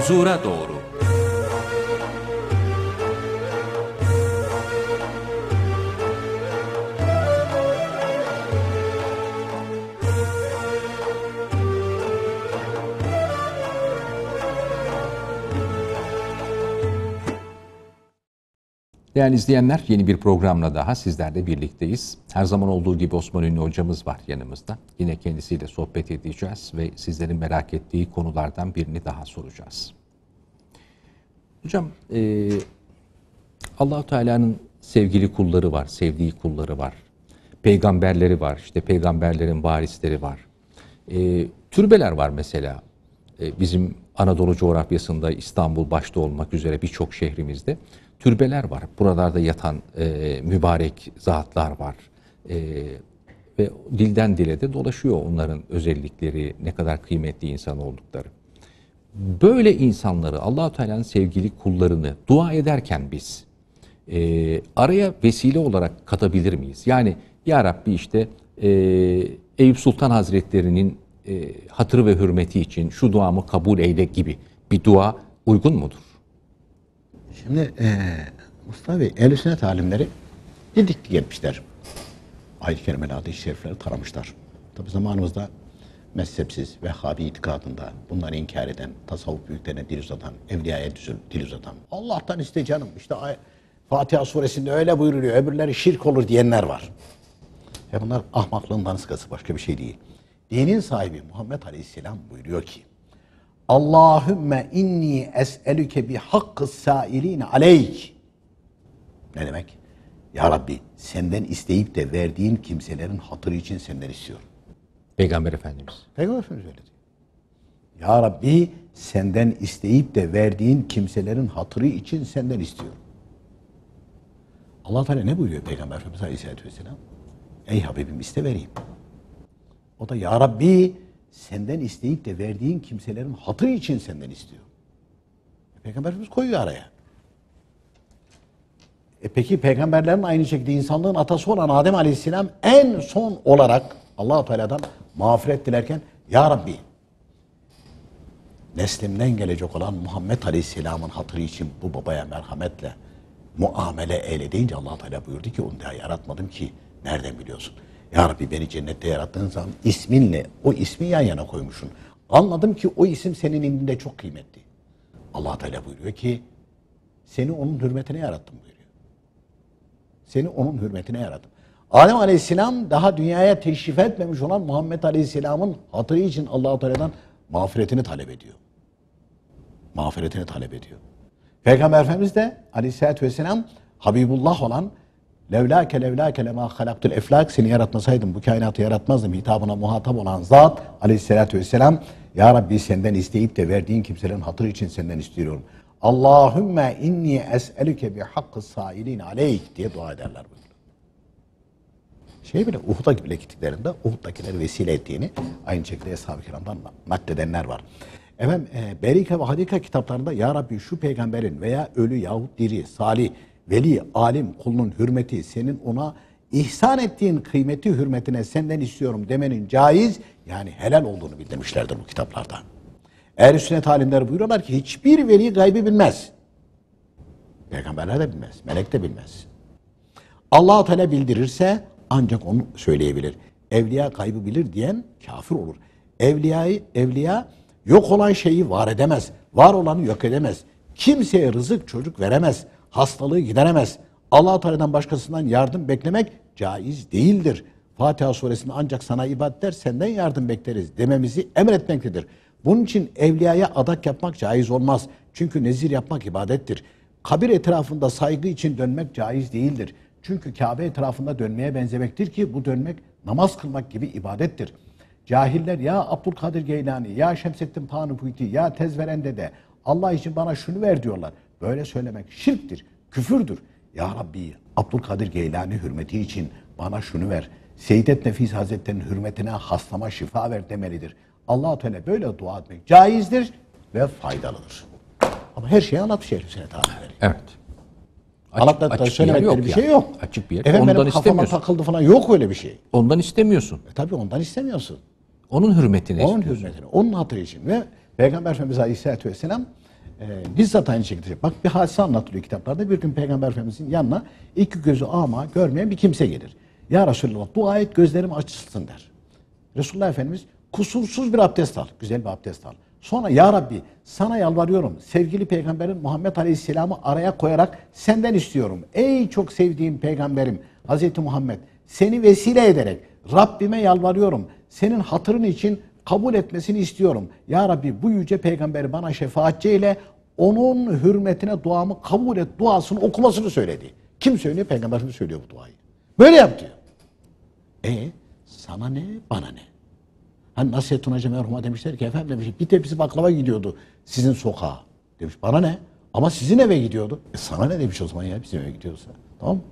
usurador. Değerli izleyenler yeni bir programla daha sizlerle birlikteyiz. Her zaman olduğu gibi Osman Ünlü hocamız var yanımızda. Yine kendisiyle sohbet edeceğiz ve sizlerin merak ettiği konulardan birini daha soracağız. Hocam e, Allahu Teala'nın sevgili kulları var, sevdiği kulları var. Peygamberleri var, işte peygamberlerin varisleri var. E, türbeler var mesela e, bizim Anadolu coğrafyasında İstanbul başta olmak üzere birçok şehrimizde türbeler var. Buralarda yatan e, mübarek zatlar var. E, ve dilden dile de dolaşıyor onların özellikleri, ne kadar kıymetli insan oldukları. Böyle insanları, Allah Teala'nın sevgili kullarını dua ederken biz e, araya vesile olarak katabilir miyiz? Yani Ya Rabbi işte e, Eyüp Sultan Hazretleri'nin e, hatırı ve hürmeti için şu duamı kabul eyle gibi bir dua uygun mudur? Şimdi e, Mustafa Bey, ehl sünnet alimleri didikli gelmişler. Ayet-i Kerime'li hadis-i şerifleri taramışlar. Tabi zamanımızda mezhepsiz, Vehhabi itikadında bunları inkar eden, tasavvuf büyüklerine dil uzatan, evliyaya dil uzatan, Allah'tan iste canım işte Fatiha suresinde öyle buyuruluyor, öbürleri şirk olur diyenler var. Ve bunlar ahmaklığın danışkası başka bir şey değil. Dinin sahibi Muhammed Aleyhisselam buyuruyor ki, Allahümme inni es'elüke bi hakkı sailin aleyk. Ne demek? Ya Rabbi senden isteyip de verdiğin kimselerin hatırı için senden istiyorum. Peygamber Efendimiz. Peygamber Efendimiz öyle diyor. Ya Rabbi senden isteyip de verdiğin kimselerin hatırı için senden istiyorum. allah Teala ne buyuruyor Peygamber Efendimiz Aleyhisselatü Vesselam? Ey Habibim iste vereyim. O da Ya Rabbi senden isteyip de verdiğin kimselerin hatır için senden istiyor. E, Peygamberimiz koyuyor araya. E peki peygamberlerin aynı şekilde insanlığın atası olan Adem Aleyhisselam en son olarak Allahu Teala'dan mağfiret dilerken Ya Rabbi neslimden gelecek olan Muhammed Aleyhisselam'ın hatırı için bu babaya merhametle muamele eyle deyince allah Teala buyurdu ki onu daha yaratmadım ki nereden biliyorsun? Ya Rabbi beni cennette yarattığın zaman isminle o ismi yan yana koymuşsun. Anladım ki o isim senin indinde çok kıymetli. allah Teala buyuruyor ki seni onun hürmetine yarattım buyuruyor. Seni onun hürmetine yarattım. Adem Aleyhisselam daha dünyaya teşrif etmemiş olan Muhammed Aleyhisselam'ın hatırı için allah Teala'dan mağfiretini talep ediyor. Mağfiretini talep ediyor. Peygamber Efendimiz de Aleyhisselatü Vesselam Habibullah olan Levlâke levlâke lemâ halaktul eflak seni yaratmasaydım bu kainatı yaratmazdım hitabına muhatap olan zat aleyhissalatü vesselam Ya Rabbi senden isteyip de verdiğin kimselerin hatırı için senden istiyorum. Allahümme inni es'elüke bi hakkı sailin aleyk diye dua ederler bu. Şey bile Uhud'a bile gittiklerinde Uhud'dakileri vesile ettiğini aynı şekilde Eshab-ı Kiram'dan nakledenler var. Efendim e, Berika ve Hadika kitaplarında Ya Rabbi şu peygamberin veya ölü yahut diri, salih Veli, alim, kulunun hürmeti, senin ona ihsan ettiğin kıymeti hürmetine senden istiyorum demenin caiz yani helal olduğunu bildirmişlerdir bu kitaplarda. Eğer sünnet alimler buyuruyorlar ki hiçbir veli gaybı bilmez. Peygamberler de bilmez, melek de bilmez. Allah Teala bildirirse ancak onu söyleyebilir. Evliya kaybı bilir diyen kafir olur. Evliyayı evliya yok olan şeyi var edemez. Var olanı yok edemez. Kimseye rızık çocuk veremez hastalığı gideremez. Allah Teala'dan başkasından yardım beklemek caiz değildir. Fatiha suresinde ancak sana ibadetler senden yardım bekleriz dememizi emretmektedir. Bunun için evliyaya adak yapmak caiz olmaz. Çünkü nezir yapmak ibadettir. Kabir etrafında saygı için dönmek caiz değildir. Çünkü Kabe etrafında dönmeye benzemektir ki bu dönmek namaz kılmak gibi ibadettir. Cahiller ya Abdülkadir Geylani, ya Şemsettin Panupuyti, ya Tezveren Dede Allah için bana şunu ver diyorlar. Böyle söylemek şirktir, küfürdür. Ya Rabbi Abdülkadir Geylani hürmeti için bana şunu ver. Seyyidet Nefis Hazretleri'nin hürmetine haslama şifa ver demelidir. allah Teala böyle dua etmek caizdir ve faydalıdır. Ama her şeyi Anadolu Şerif'sine tabi verir. Evet. Açık, da söylemek bir, yok bir şey yok. Açık bir yer. Efendim ondan benim kafama takıldı falan yok öyle bir şey. Ondan istemiyorsun. E tabi ondan istemiyorsun. Onun hürmetine Onun istiyorsun. hürmetine, onun hatırı için. Ve Peygamber Efendimiz Aleyhisselatü Vesselam e, bizzat aynı şekilde. Şey Bak bir hadise anlatılıyor kitaplarda. Bir gün Peygamber Efendimiz'in yanına iki gözü ama görmeyen bir kimse gelir. Ya Resulallah bu ayet gözlerim açılsın der. Resulullah Efendimiz kusursuz bir abdest al. Güzel bir abdest al. Sonra ya Rabbi sana yalvarıyorum. Sevgili peygamberin Muhammed Aleyhisselam'ı araya koyarak senden istiyorum. Ey çok sevdiğim peygamberim Hazreti Muhammed seni vesile ederek Rabbime yalvarıyorum. Senin hatırın için kabul etmesini istiyorum. Ya Rabbi bu yüce peygamberi bana şefaatçi ile onun hürmetine duamı kabul et duasını okumasını söyledi. Kim söylüyor? Peygamberimiz söylüyor bu duayı. Böyle yap diyor. E sana ne bana ne? Hani Nasrettin Hoca merhuma demişler ki efendim demiş bir tepsi baklava gidiyordu sizin sokağa. Demiş bana ne? Ama sizin eve gidiyordu. E sana ne demiş o zaman ya bizim eve gidiyorsa. Tamam mı?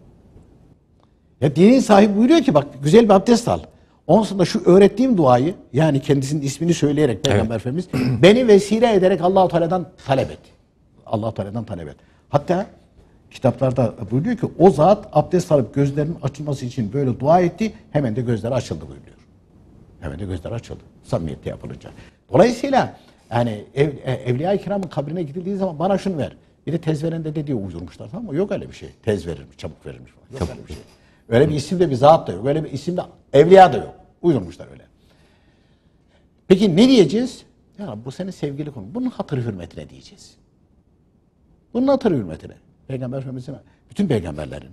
Ya dinin sahibi buyuruyor ki bak güzel bir abdest al. Onun sonra şu öğrettiğim duayı yani kendisinin ismini söyleyerek Peygamber evet. Efendimiz beni vesile ederek Allahu Teala'dan talep et. Allahu Teala'dan talep et. Hatta kitaplarda buyuruyor ki o zat abdest alıp gözlerinin açılması için böyle dua etti. Hemen de gözleri açıldı buyuruyor. Hemen de gözleri açıldı. Samimiyette yapılınca. Dolayısıyla yani ev, e, Evliya-i Kiram'ın kabrine gidildiği zaman bana şunu ver. Bir de tez verende de diye uydurmuşlar ama yok öyle bir şey. Tez verirmiş, çabuk verirmiş. Yok çabuk. öyle bir şey. Öyle bir isimde bir zat da yok. Öyle bir isimde evliya da yok. Uydurmuşlar öyle. Peki ne diyeceğiz? Ya bu senin sevgili konu. Bunun hatırı hürmetine diyeceğiz. Bunun hatırı hürmetine. Peygamber Efendimiz'in, bütün peygamberlerin,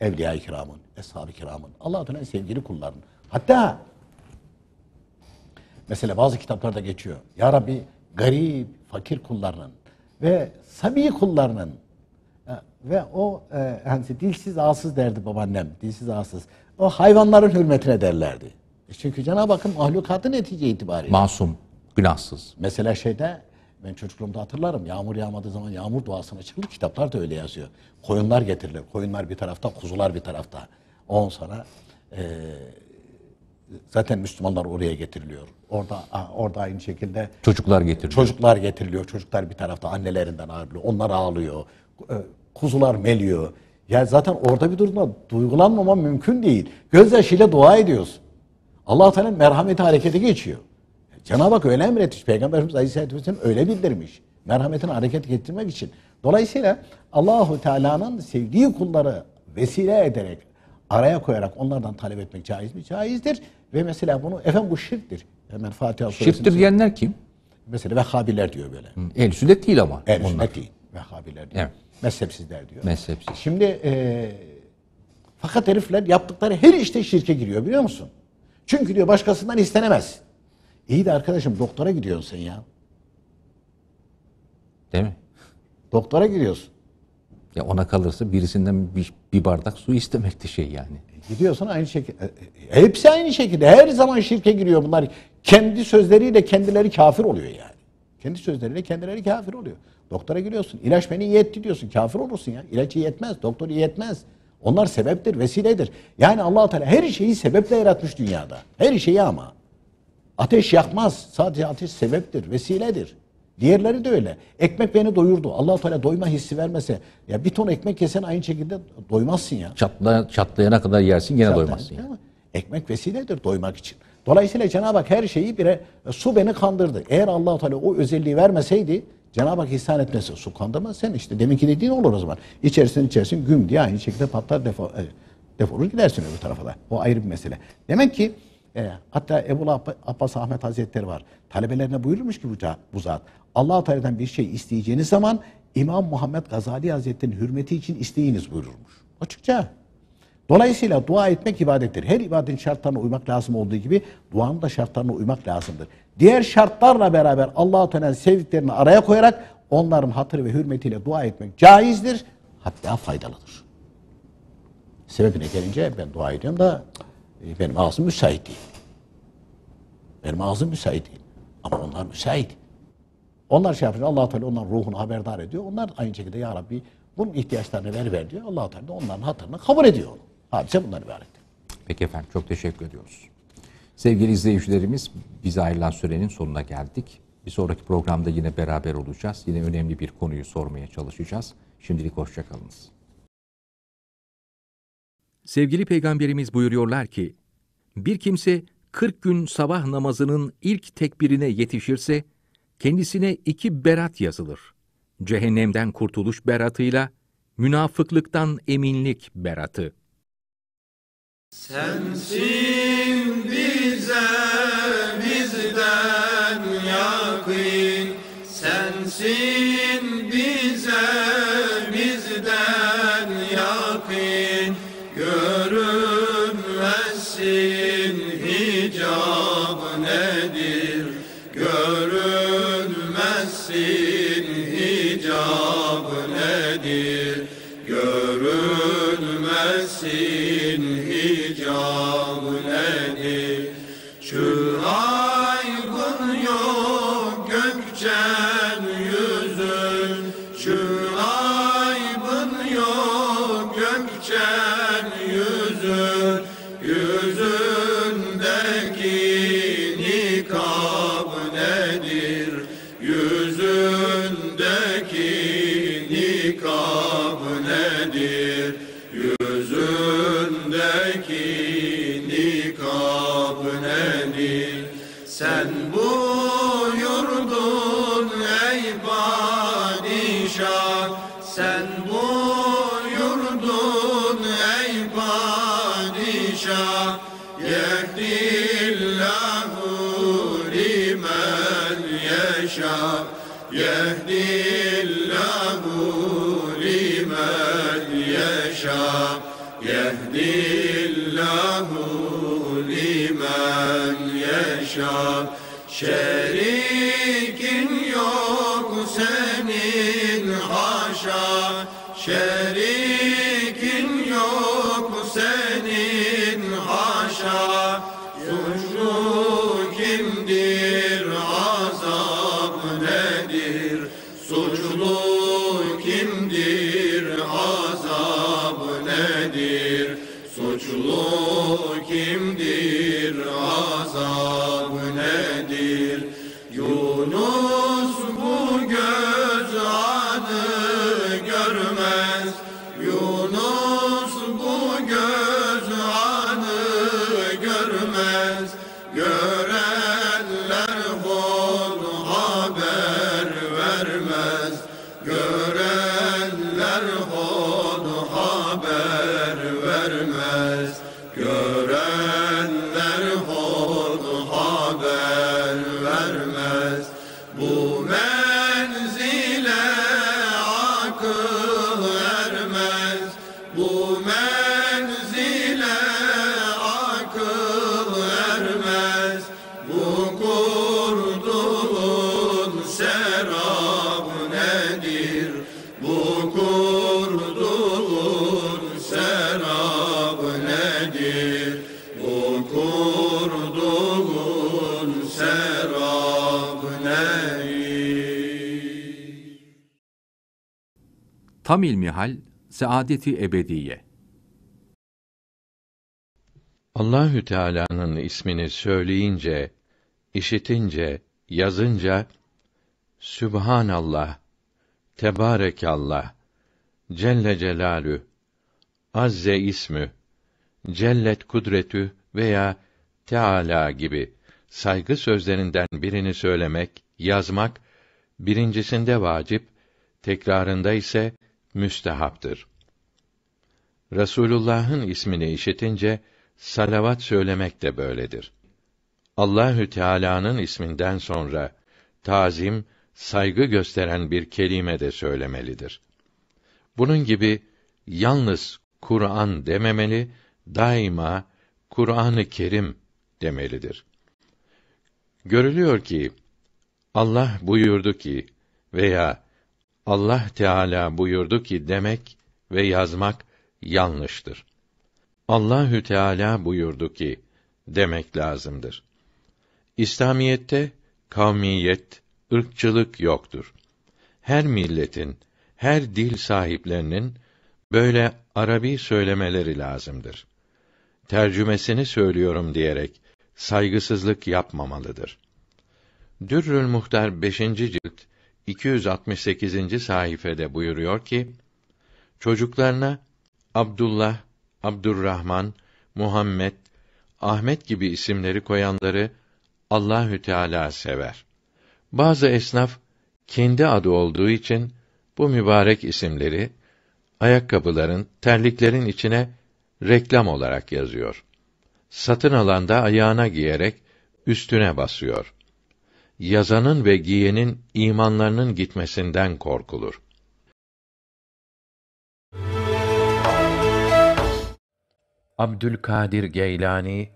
evliya-i kiramın, eshab-ı kiramın, Allah'ın en sevgili kullarının. Hatta mesela bazı kitaplarda geçiyor. Ya Rabbi garip, fakir kullarının ve sabi kullarının e, ve o yani e, dilsiz alsız derdi babaannem. Dilsiz alsız. O hayvanların hürmetine derlerdi. E, çünkü Cenab-ı Hakk'ın mahlukatı netice itibariyle. Masum, günahsız. Mesela şeyde ben çocukluğumda hatırlarım. Yağmur yağmadığı zaman yağmur duasını açılır. Kitaplar da öyle yazıyor. Koyunlar getirilir. Koyunlar bir tarafta, kuzular bir tarafta. On sonra e, zaten Müslümanlar oraya getiriliyor. Orada orada aynı şekilde çocuklar getiriliyor. Çocuklar getiriliyor. Çocuklar bir tarafta annelerinden ayrılıyor. Onlar ağlıyor. E, kuzular meliyor. Yani zaten orada bir durumda duygulanmama mümkün değil. Gözyaşıyla dua ediyorsun. allah Teala merhameti harekete geçiyor. Cenab-ı Hak öyle emretmiş. Peygamberimiz Aleyhisselatü Vesselam öyle bildirmiş. merhametin hareket getirmek için. Dolayısıyla Allahu Teala'nın sevdiği kulları vesile ederek, araya koyarak onlardan talep etmek caiz mi? Caizdir. Ve mesela bunu, efendim bu şirktir. Hemen Fatiha Şirktir diyenler kim? Mesela Vehhabiler diyor böyle. El sünnet değil ama. El sünnet değil. Vehhabiler diyor. Evet. Mezhepsizler diyor. Mezhepsiz. Şimdi e, fakat herifler yaptıkları her işte şirke giriyor biliyor musun? Çünkü diyor başkasından istenemez. İyi de arkadaşım doktora gidiyorsun sen ya. Değil mi? Doktora gidiyorsun. Ya ona kalırsa birisinden bir, bir bardak su istemekti şey yani. E, gidiyorsun aynı şekilde. E, e, hepsi aynı şekilde. Her zaman şirke giriyor bunlar. Kendi sözleriyle kendileri kafir oluyor yani. Kendi sözleriyle kendileri kafir oluyor. Doktora giriyorsun. İlaç beni iyi etti diyorsun. Kafir olursun ya. İlaç iyi etmez. Doktor iyi etmez. Onlar sebeptir, vesiledir. Yani allah Teala her şeyi sebeple yaratmış dünyada. Her şeyi ama. Ateş yakmaz. Sadece ateş sebeptir, vesiledir. Diğerleri de öyle. Ekmek beni doyurdu. allah Teala doyma hissi vermese ya bir ton ekmek yesen aynı şekilde doymazsın ya. Çatla, çatlayana kadar yersin yine doymazsın. Ya. Ekmek vesiledir doymak için. Dolayısıyla Cenab-ı Hak her şeyi bire e, su beni kandırdı. Eğer allah Teala o özelliği vermeseydi Cenab-ı Hak ihsan etmesi sukandama sen işte deminki dediğin olur o zaman. İçerisin içerisin güm diye aynı şekilde patlar defa defo, e, defolur gidersin öbür tarafa da. O ayrı bir mesele. Demek ki e, hatta Ebu Abbas Ahmet Hazretleri var. Talebelerine buyurmuş ki bu, bu zat. allah Teala'dan bir şey isteyeceğiniz zaman İmam Muhammed Gazali Hazretleri'nin hürmeti için isteyiniz buyurmuş Açıkça. Dolayısıyla dua etmek ibadettir. Her ibadetin şartlarına uymak lazım olduğu gibi duanın da şartlarına uymak lazımdır. Diğer şartlarla beraber Allah-u Teala'nın sevdiklerini araya koyarak onların hatırı ve hürmetiyle dua etmek caizdir. Hatta faydalıdır. Sebebine gelince ben dua ediyorum da e, benim ağzım müsait değil. Benim ağzım müsait değil. Ama onlar müsait. Onlar şey yapıyor. Allah-u Teala onların ruhunu haberdar ediyor. Onlar aynı şekilde Ya Rabbi bunun ihtiyaçlarını ver ver diyor. Allah-u Teala da onların hatırını kabul ediyor. Hadise bundan ibaret. Peki efendim çok teşekkür ediyoruz. Sevgili izleyicilerimiz bize ayrılan sürenin sonuna geldik. Bir sonraki programda yine beraber olacağız. Yine önemli bir konuyu sormaya çalışacağız. Şimdilik hoşçakalınız. Sevgili Peygamberimiz buyuruyorlar ki, bir kimse 40 gün sabah namazının ilk tekbirine yetişirse, kendisine iki berat yazılır. Cehennemden kurtuluş beratıyla, münafıklıktan eminlik beratı. Sensin bir إليك Shem. Tam Mihal saadeti ebediye. Allahü Teala'nın ismini söyleyince, işitince, yazınca Sübhanallah, Tebarekallah, Celle Celalü, Azze ismü, Cellet kudretü veya Teala gibi saygı sözlerinden birini söylemek, yazmak birincisinde vacip, tekrarında ise müstehaptır. Resulullah'ın ismini işitince salavat söylemek de böyledir. Allahü Teala'nın isminden sonra tazim, saygı gösteren bir kelime de söylemelidir. Bunun gibi yalnız Kur'an dememeli, daima Kur'an-ı Kerim demelidir. Görülüyor ki Allah buyurdu ki veya Allah Teala buyurdu ki demek ve yazmak yanlıştır. Allahü Teala buyurdu ki demek lazımdır. İslamiyette kavmiyet, ırkçılık yoktur. Her milletin, her dil sahiplerinin böyle Arabi söylemeleri lazımdır. Tercümesini söylüyorum diyerek saygısızlık yapmamalıdır. Dürrül Muhtar 5. cilt 268. sayfede buyuruyor ki: Çocuklarına Abdullah, Abdurrahman, Muhammed, Ahmet gibi isimleri koyanları Allahü Teala sever. Bazı esnaf kendi adı olduğu için bu mübarek isimleri ayakkabıların, terliklerin içine reklam olarak yazıyor. Satın alanda ayağına giyerek üstüne basıyor yazanın ve giyenin imanlarının gitmesinden korkulur. Abdülkadir Geylani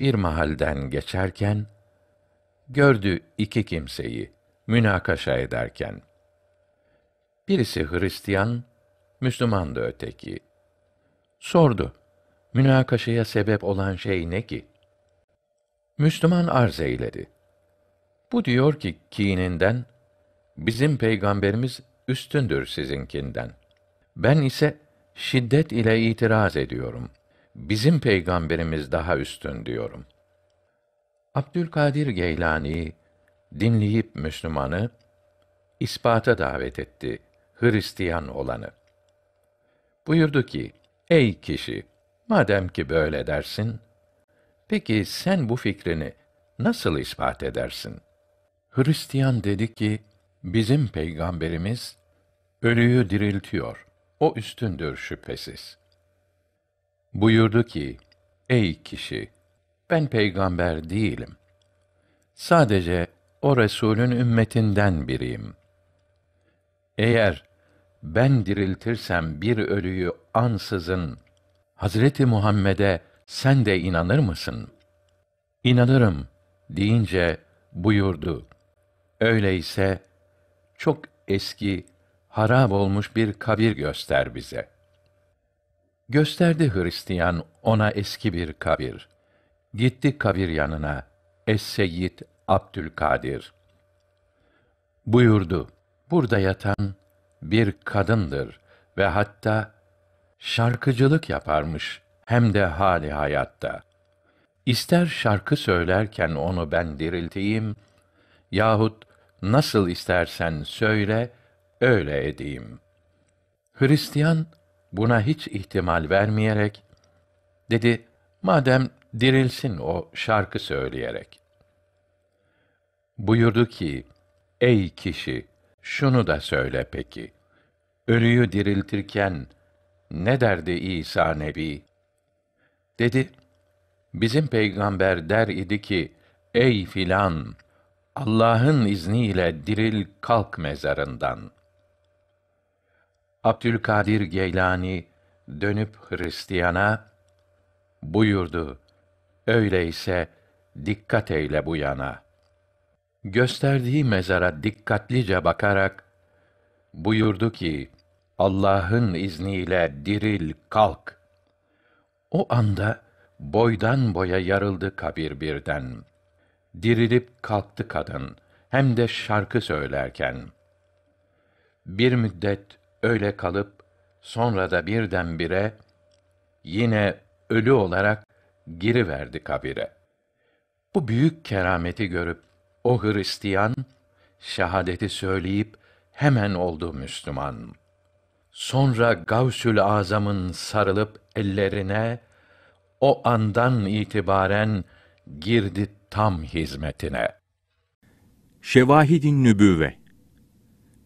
bir mahalden geçerken gördü iki kimseyi münakaşa ederken. Birisi Hristiyan, Müslüman da öteki. Sordu, münakaşaya sebep olan şey ne ki? Müslüman arz eyledi. Bu diyor ki kininden, bizim peygamberimiz üstündür sizinkinden. Ben ise şiddet ile itiraz ediyorum. Bizim peygamberimiz daha üstün diyorum. Abdülkadir Geylani dinleyip Müslümanı ispata davet etti Hristiyan olanı. Buyurdu ki: Ey kişi, madem ki böyle dersin, peki sen bu fikrini nasıl ispat edersin?'' Hristiyan dedi ki, bizim peygamberimiz ölüyü diriltiyor. O üstündür şüphesiz. Buyurdu ki, ey kişi, ben peygamber değilim. Sadece o Resul'ün ümmetinden biriyim. Eğer ben diriltirsem bir ölüyü ansızın, Hazreti Muhammed'e sen de inanır mısın? İnanırım deyince buyurdu. Öyleyse çok eski, harab olmuş bir kabir göster bize. Gösterdi Hristiyan ona eski bir kabir. Gitti kabir yanına. Es-Seyyid Abdülkadir. Buyurdu, burada yatan bir kadındır ve hatta şarkıcılık yaparmış hem de hali hayatta. İster şarkı söylerken onu ben dirilteyim yahut nasıl istersen söyle, öyle edeyim. Hristiyan buna hiç ihtimal vermeyerek dedi, madem dirilsin o şarkı söyleyerek. Buyurdu ki, ey kişi, şunu da söyle peki. Ölüyü diriltirken ne derdi İsa Nebi? Dedi, bizim peygamber der idi ki, ey filan, Allah'ın izniyle diril kalk mezarından. Abdülkadir Geylani dönüp Hristiyana buyurdu. Öyleyse dikkat eyle bu yana. Gösterdiği mezara dikkatlice bakarak buyurdu ki: Allah'ın izniyle diril kalk. O anda boydan boya yarıldı kabir birden dirilip kalktı kadın, hem de şarkı söylerken. Bir müddet öyle kalıp, sonra da birdenbire, yine ölü olarak giriverdi kabire. Bu büyük kerameti görüp, o Hristiyan, şehadeti söyleyip, hemen oldu Müslüman. Sonra Gavsül Azam'ın sarılıp ellerine, o andan itibaren, girdi tam hizmetine. Şevahidin Nübüve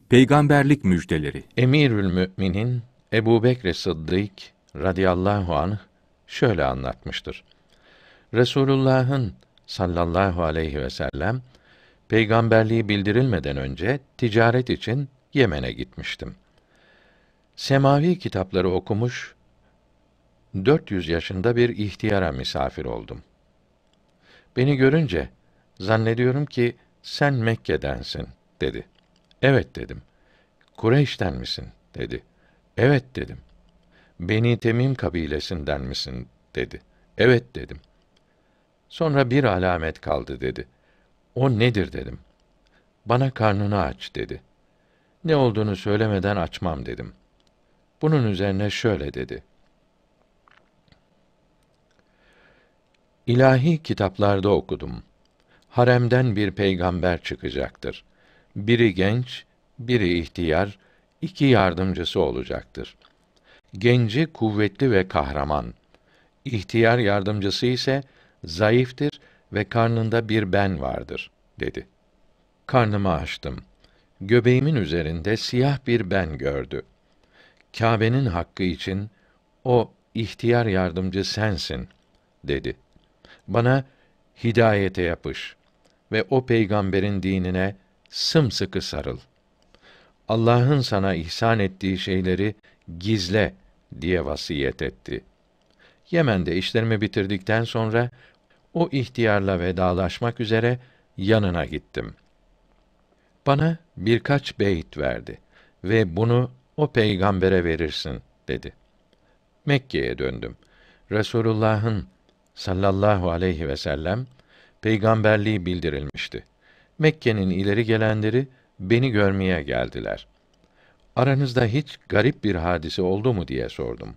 Peygamberlik Müjdeleri Emirül Mü'minin Ebu Bekr Sıddık radıyallahu anh şöyle anlatmıştır. Resulullah'ın sallallahu aleyhi ve sellem peygamberliği bildirilmeden önce ticaret için Yemen'e gitmiştim. Semavi kitapları okumuş 400 yaşında bir ihtiyara misafir oldum.'' Beni görünce, zannediyorum ki sen Mekke'densin, dedi. Evet dedim. Kureyş'ten misin, dedi. Evet dedim. Beni Temim kabilesinden misin, dedi. Evet dedim. Sonra bir alamet kaldı, dedi. O nedir, dedim. Bana karnını aç, dedi. Ne olduğunu söylemeden açmam, dedim. Bunun üzerine şöyle dedi. İlahi kitaplarda okudum. Haremden bir peygamber çıkacaktır. Biri genç, biri ihtiyar, iki yardımcısı olacaktır. Genci kuvvetli ve kahraman. İhtiyar yardımcısı ise zayıftır ve karnında bir ben vardır, dedi. Karnımı açtım. Göbeğimin üzerinde siyah bir ben gördü. Kâbe'nin hakkı için o ihtiyar yardımcı sensin, dedi bana hidayete yapış ve o peygamberin dinine sımsıkı sarıl. Allah'ın sana ihsan ettiği şeyleri gizle diye vasiyet etti. Yemen'de işlerimi bitirdikten sonra o ihtiyarla vedalaşmak üzere yanına gittim. Bana birkaç beyit verdi ve bunu o peygambere verirsin dedi. Mekke'ye döndüm. Resulullah'ın sallallahu aleyhi ve sellem peygamberliği bildirilmişti. Mekke'nin ileri gelenleri beni görmeye geldiler. Aranızda hiç garip bir hadise oldu mu diye sordum.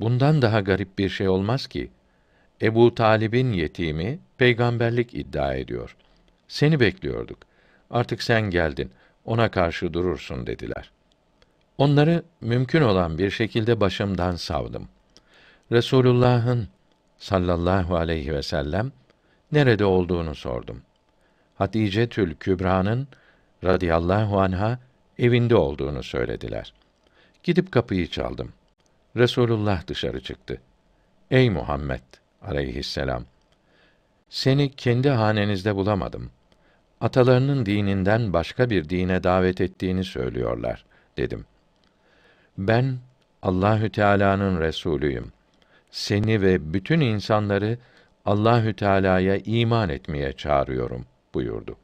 Bundan daha garip bir şey olmaz ki. Ebu Talib'in yetimi peygamberlik iddia ediyor. Seni bekliyorduk. Artık sen geldin. Ona karşı durursun dediler. Onları mümkün olan bir şekilde başımdan savdım. Resulullah'ın sallallahu aleyhi ve sellem nerede olduğunu sordum. Hatice Tül Kübra'nın radıyallahu anha evinde olduğunu söylediler. Gidip kapıyı çaldım. Resulullah dışarı çıktı. Ey Muhammed aleyhisselam seni kendi hanenizde bulamadım. Atalarının dininden başka bir dine davet ettiğini söylüyorlar dedim. Ben Allahü Teala'nın resulüyüm seni ve bütün insanları Allahü Teala'ya iman etmeye çağırıyorum buyurdu.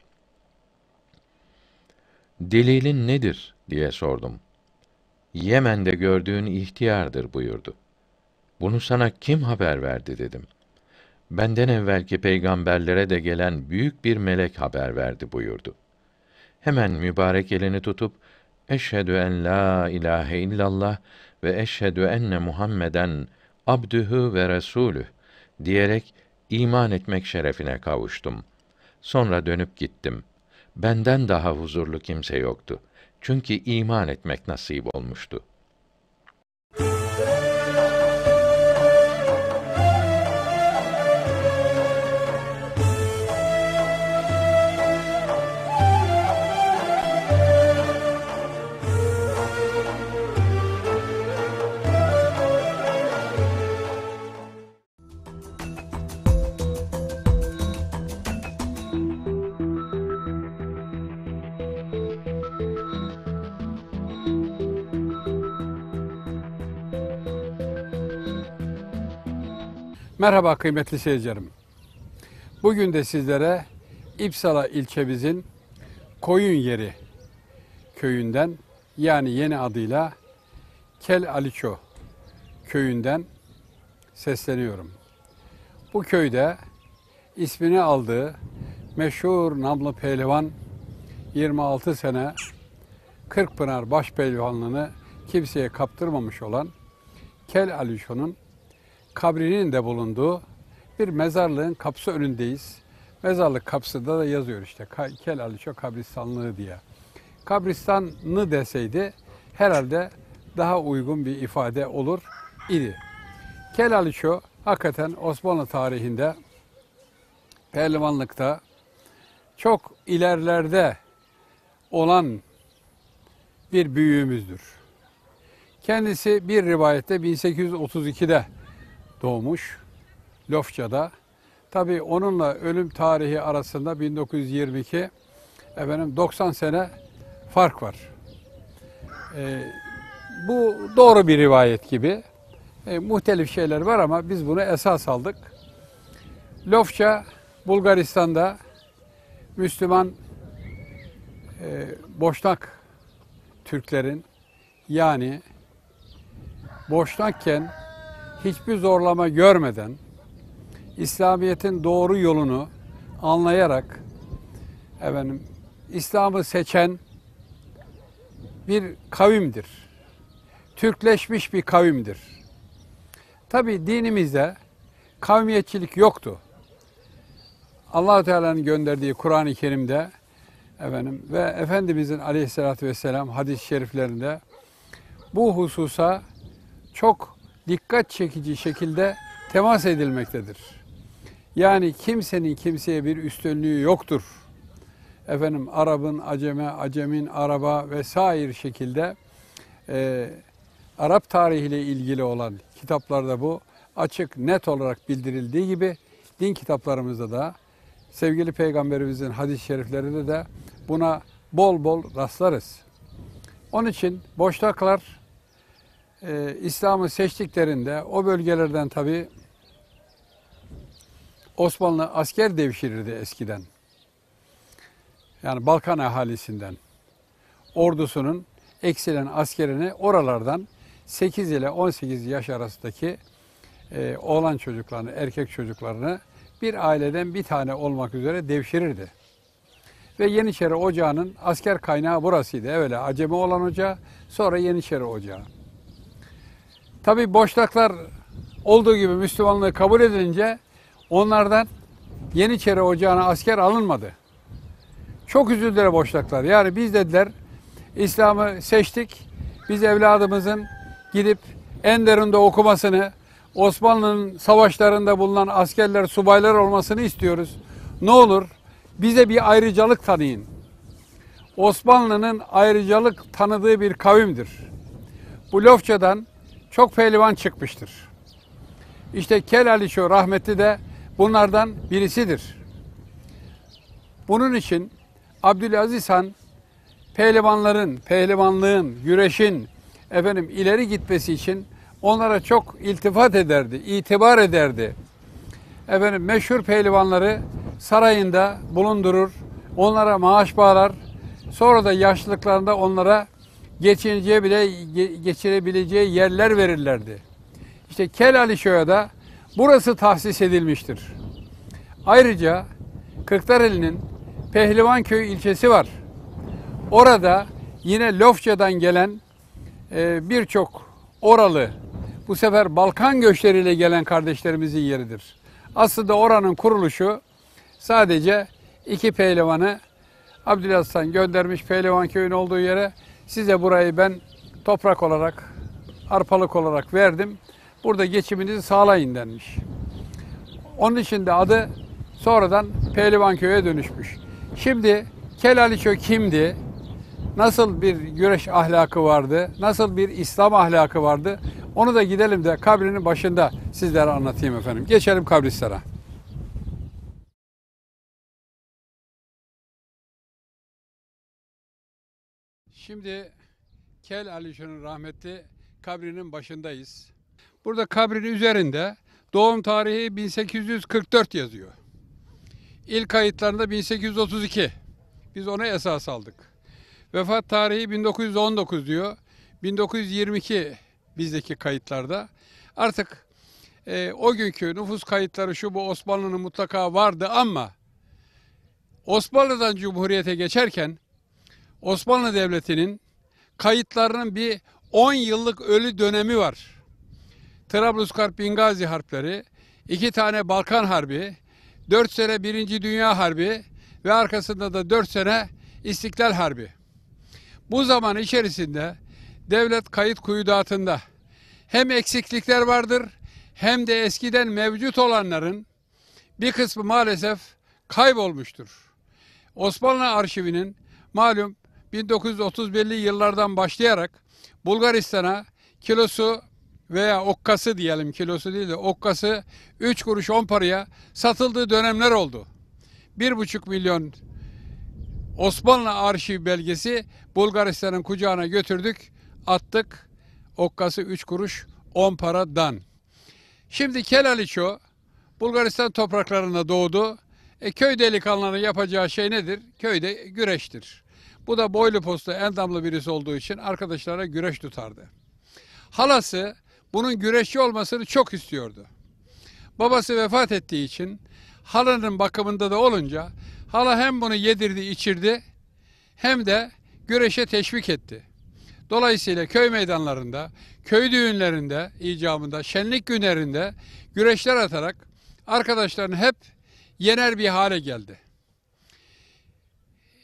Delilin nedir diye sordum. Yemen'de gördüğün ihtiyardır buyurdu. Bunu sana kim haber verdi dedim. Benden evvelki peygamberlere de gelen büyük bir melek haber verdi buyurdu. Hemen mübarek elini tutup eşhedü en la ilahe illallah ve eşhedü enne Muhammeden abdühü ve resulü diyerek iman etmek şerefine kavuştum. Sonra dönüp gittim. Benden daha huzurlu kimse yoktu. Çünkü iman etmek nasip olmuştu. Merhaba kıymetli seyircilerim. Bugün de sizlere İpsala ilçemizin Koyun Yeri köyünden yani yeni adıyla Kel Aliço köyünden sesleniyorum. Bu köyde ismini aldığı meşhur namlı pehlivan 26 sene Kırkpınar baş pehlivanlığını kimseye kaptırmamış olan Kel Aliço'nun kabrinin de bulunduğu bir mezarlığın kapısı önündeyiz. Mezarlık kapısında da yazıyor işte Kel Alişo kabristanlığı diye. Kabristanlı deseydi herhalde daha uygun bir ifade olur idi. Kel Alişo hakikaten Osmanlı tarihinde pehlivanlıkta çok ilerlerde olan bir büyüğümüzdür. Kendisi bir rivayette 1832'de doğmuş. Lofça'da. Tabii onunla ölüm tarihi arasında 1922 efendim 90 sene fark var. Ee, bu doğru bir rivayet gibi. E, muhtelif şeyler var ama biz bunu esas aldık. Lofça Bulgaristan'da Müslüman e, Boşnak Türklerin yani Boşnakken hiçbir zorlama görmeden İslamiyet'in doğru yolunu anlayarak efendim İslam'ı seçen bir kavimdir. Türkleşmiş bir kavimdir. Tabi dinimizde kavmiyetçilik yoktu. Allah Teala'nın gönderdiği Kur'an-ı Kerim'de efendim ve Efendimizin Aleyhisselatü vesselam hadis-i şeriflerinde bu hususa çok dikkat çekici şekilde temas edilmektedir. Yani kimsenin kimseye bir üstünlüğü yoktur. Efendim Arap'ın aceme, acemin araba vesaire şekilde e, Arap tarihiyle ilgili olan kitaplarda bu açık net olarak bildirildiği gibi din kitaplarımızda da sevgili peygamberimizin hadis-i şeriflerinde de buna bol bol rastlarız. Onun için boşluklar e, İslam'ı seçtiklerinde o bölgelerden tabi Osmanlı asker devşirirdi eskiden. Yani Balkan ahalisinden. Ordusunun eksilen askerini oralardan 8 ile 18 yaş arasındaki e, oğlan çocuklarını, erkek çocuklarını bir aileden bir tane olmak üzere devşirirdi. Ve Yeniçeri Ocağı'nın asker kaynağı burasıydı. Evvela Acemi olan Ocağı, sonra Yeniçeri Ocağı. Tabi boşlaklar olduğu gibi Müslümanlığı kabul edince onlardan Yeniçeri Ocağı'na asker alınmadı. Çok üzüldüler boşlaklar. Yani biz dediler İslam'ı seçtik. Biz evladımızın gidip Enderun'da okumasını, Osmanlı'nın savaşlarında bulunan askerler, subaylar olmasını istiyoruz. Ne olur bize bir ayrıcalık tanıyın. Osmanlı'nın ayrıcalık tanıdığı bir kavimdir. Bu Lofça'dan çok pehlivan çıkmıştır. İşte Kel Ali Şo rahmetli de bunlardan birisidir. Bunun için Abdülaziz Han pehlivanların, pehlivanlığın, güreşin efendim ileri gitmesi için onlara çok iltifat ederdi, itibar ederdi. Efendim meşhur pehlivanları sarayında bulundurur, onlara maaş bağlar. Sonra da yaşlılıklarında onlara geçineceği bile geçirebileceği yerler verirlerdi. İşte Kel Ali Şoya'da burası tahsis edilmiştir. Ayrıca Kırklareli'nin Pehlivanköy ilçesi var. Orada yine Lofça'dan gelen e, birçok oralı, bu sefer Balkan göçleriyle gelen kardeşlerimizin yeridir. Aslında oranın kuruluşu sadece iki pehlivanı Abdülhassan göndermiş Pehlivan köyün olduğu yere Size burayı ben toprak olarak, arpalık olarak verdim. Burada geçiminizi sağlayın denmiş. Onun için de adı sonradan Pehlivan Köy'e dönüşmüş. Şimdi Kelaliço kimdi? Nasıl bir güreş ahlakı vardı? Nasıl bir İslam ahlakı vardı? Onu da gidelim de kabrinin başında sizlere anlatayım efendim. Geçelim kabristana. Şimdi Kel Alişan'ın rahmetli kabrinin başındayız. Burada kabrin üzerinde doğum tarihi 1844 yazıyor. İlk kayıtlarında 1832. Biz ona esas aldık. Vefat tarihi 1919 diyor. 1922 bizdeki kayıtlarda. Artık e, o günkü nüfus kayıtları şu bu Osmanlı'nın mutlaka vardı ama Osmanlı'dan Cumhuriyet'e geçerken Osmanlı Devleti'nin kayıtlarının bir 10 yıllık ölü dönemi var. Trablusgarp Bingazi harpleri, iki tane Balkan Harbi, 4 sene Birinci Dünya Harbi ve arkasında da 4 sene İstiklal Harbi. Bu zaman içerisinde devlet kayıt kuyudatında hem eksiklikler vardır hem de eskiden mevcut olanların bir kısmı maalesef kaybolmuştur. Osmanlı arşivinin malum 1931'li yıllardan başlayarak Bulgaristan'a kilosu veya okkası diyelim kilosu değil de okkası 3 kuruş 10 paraya satıldığı dönemler oldu. 1,5 milyon Osmanlı arşiv belgesi Bulgaristan'ın kucağına götürdük, attık. Okkası 3 kuruş 10 paradan. Şimdi Kelaliço Bulgaristan topraklarında doğdu. E, köy delikanlının yapacağı şey nedir? Köyde güreştir. Bu da boylu postu endamlı birisi olduğu için arkadaşlara güreş tutardı. Halası bunun güreşçi olmasını çok istiyordu. Babası vefat ettiği için halanın bakımında da olunca hala hem bunu yedirdi içirdi hem de güreşe teşvik etti. Dolayısıyla köy meydanlarında, köy düğünlerinde, icamında, şenlik günlerinde güreşler atarak arkadaşların hep yener bir hale geldi.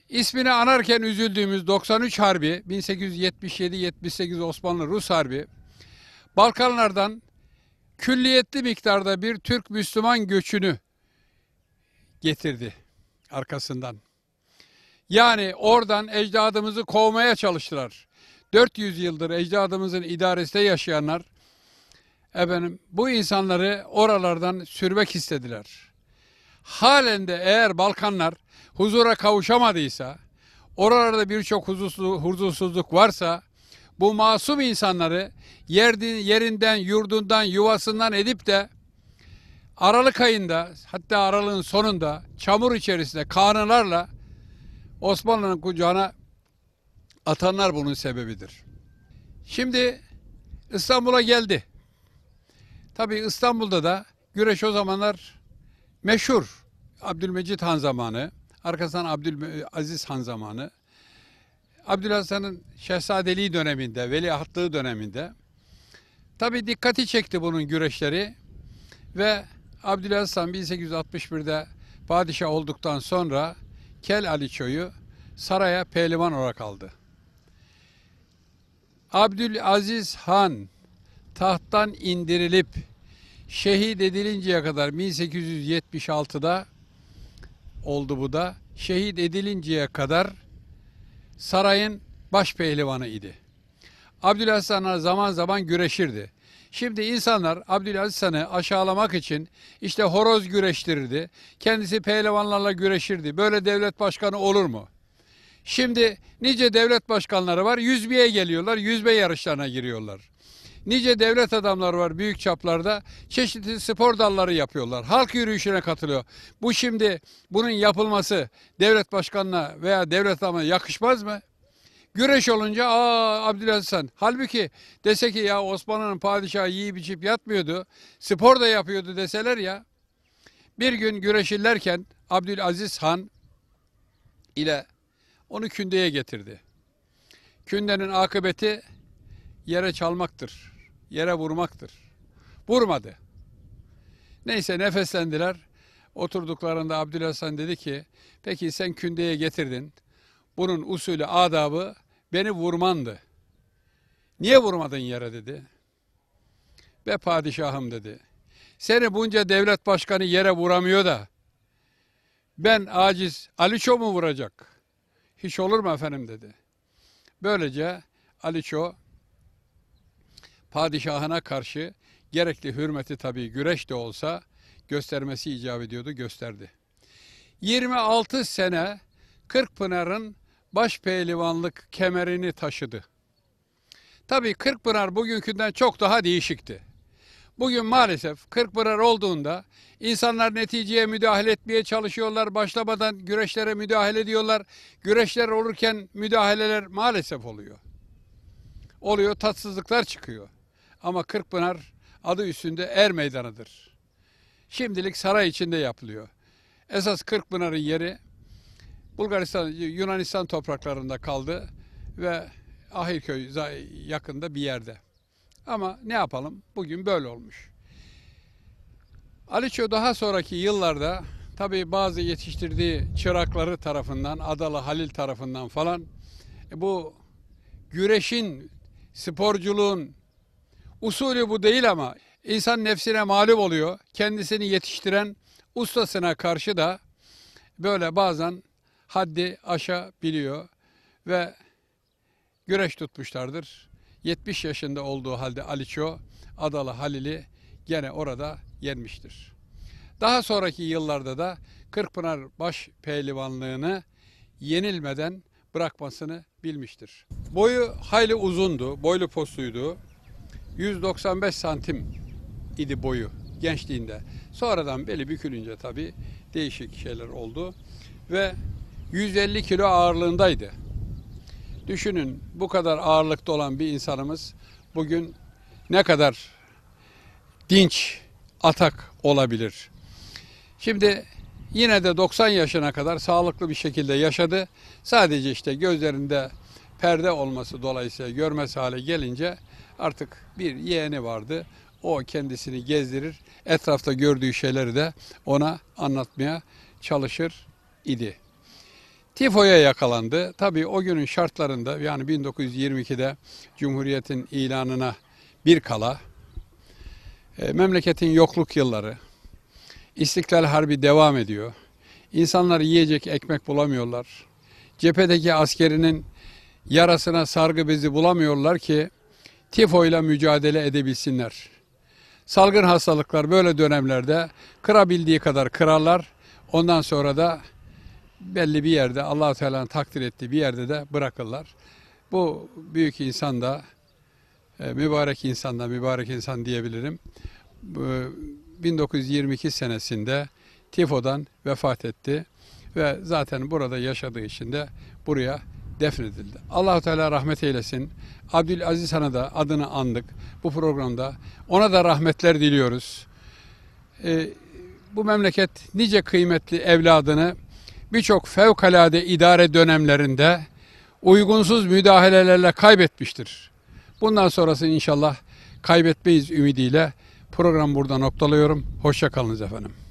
İsmini anarken üzüldüğümüz 93 Harbi, 1877-78 Osmanlı-Rus Harbi, Balkanlardan külliyetli miktarda bir Türk-Müslüman göçünü getirdi arkasından. Yani oradan ecdadımızı kovmaya çalıştılar. 400 yıldır ecdadımızın idaresinde yaşayanlar efendim bu insanları oralardan sürmek istediler. Halen de eğer Balkanlar huzura kavuşamadıysa, oralarda birçok huzursuzluk varsa bu masum insanları yerinden, yurdundan, yuvasından edip de Aralık ayında hatta Aralık'ın sonunda çamur içerisinde kanılarla Osmanlı'nın kucağına atanlar bunun sebebidir. Şimdi İstanbul'a geldi. Tabi İstanbul'da da güreş o zamanlar meşhur. Abdülmecit Han zamanı, Arkasından e, Aziz Han zamanı. Abdülaziz Han'ın şehzadeliği döneminde, veliahtlığı döneminde. Tabi dikkati çekti bunun güreşleri ve Abdülaziz Han 1861'de padişah olduktan sonra Kel Aliço'yu saraya pehlivan olarak aldı. Abdülaziz Han tahttan indirilip şehit edilinceye kadar 1876'da oldu bu da. Şehit edilinceye kadar sarayın baş pehlivanı idi. Abdülaziz Han'la zaman zaman güreşirdi. Şimdi insanlar Abdülaziz Han'ı aşağılamak için işte horoz güreştirirdi. Kendisi pehlivanlarla güreşirdi. Böyle devlet başkanı olur mu? Şimdi nice devlet başkanları var. Yüzbeye geliyorlar. Yüzbe yarışlarına giriyorlar. Nice devlet adamları var büyük çaplarda. Çeşitli spor dalları yapıyorlar. Halk yürüyüşüne katılıyor. Bu şimdi bunun yapılması devlet başkanına veya devlet adamına yakışmaz mı? Güreş olunca aa Abdülaziz Han. Halbuki dese ki ya Osmanlı'nın padişahı yiyip içip yatmıyordu. Spor da yapıyordu deseler ya. Bir gün güreşirlerken Abdülaziz Han ile onu kündeye getirdi. Kündenin akıbeti yere çalmaktır yere vurmaktır. Vurmadı. Neyse nefeslendiler. Oturduklarında Abdülhasan dedi ki peki sen kündeye getirdin. Bunun usulü adabı beni vurmandı. Niye vurmadın yere dedi. Ve padişahım dedi. Seni bunca devlet başkanı yere vuramıyor da ben aciz Aliço mu vuracak? Hiç olur mu efendim dedi. Böylece Aliço padişahına karşı gerekli hürmeti tabii güreş de olsa göstermesi icap ediyordu, gösterdi. 26 sene Kırkpınar'ın baş pehlivanlık kemerini taşıdı. Tabii Kırkpınar bugünkünden çok daha değişikti. Bugün maalesef Kırkpınar olduğunda insanlar neticeye müdahale etmeye çalışıyorlar. Başlamadan güreşlere müdahale ediyorlar. Güreşler olurken müdahaleler maalesef oluyor. Oluyor tatsızlıklar çıkıyor. Ama Kırkpınar adı üstünde er meydanıdır. Şimdilik saray içinde yapılıyor. Esas Kırkpınar'ın yeri Bulgaristan, Yunanistan topraklarında kaldı ve Ahirköy yakında bir yerde. Ama ne yapalım? Bugün böyle olmuş. Aliço daha sonraki yıllarda tabi bazı yetiştirdiği çırakları tarafından, Adalı Halil tarafından falan e, bu güreşin, sporculuğun Usulü bu değil ama insan nefsine mağlup oluyor. Kendisini yetiştiren ustasına karşı da böyle bazen haddi aşabiliyor ve güreş tutmuşlardır. 70 yaşında olduğu halde Aliço Adalı Halil'i gene orada yenmiştir. Daha sonraki yıllarda da Kırkpınar baş pehlivanlığını yenilmeden bırakmasını bilmiştir. Boyu hayli uzundu, boylu postuydu. 195 santim idi boyu gençliğinde. Sonradan beli bükülünce tabii değişik şeyler oldu ve 150 kilo ağırlığındaydı. Düşünün bu kadar ağırlıkta olan bir insanımız bugün ne kadar dinç atak olabilir. Şimdi yine de 90 yaşına kadar sağlıklı bir şekilde yaşadı. Sadece işte gözlerinde perde olması dolayısıyla görmez hale gelince Artık bir yeğeni vardı. O kendisini gezdirir. Etrafta gördüğü şeyleri de ona anlatmaya çalışır idi. Tifoya yakalandı. Tabii o günün şartlarında yani 1922'de Cumhuriyet'in ilanına bir kala e, memleketin yokluk yılları, İstiklal Harbi devam ediyor. İnsanlar yiyecek ekmek bulamıyorlar. Cephedeki askerinin yarasına sargı bezi bulamıyorlar ki Tifo ile mücadele edebilsinler. Salgın hastalıklar böyle dönemlerde kırabildiği kadar kırarlar. Ondan sonra da belli bir yerde allah Teala'nın takdir ettiği bir yerde de bırakırlar. Bu büyük insan da e, mübarek insan da mübarek insan diyebilirim. 1922 senesinde tifodan vefat etti ve zaten burada yaşadığı için de buraya defnedildi. Allahu Teala rahmet eylesin. Abdülaziz Han'a da adını andık bu programda. Ona da rahmetler diliyoruz. Ee, bu memleket nice kıymetli evladını birçok fevkalade idare dönemlerinde uygunsuz müdahalelerle kaybetmiştir. Bundan sonrası inşallah kaybetmeyiz ümidiyle. Program burada noktalıyorum. Hoşça kalınız efendim.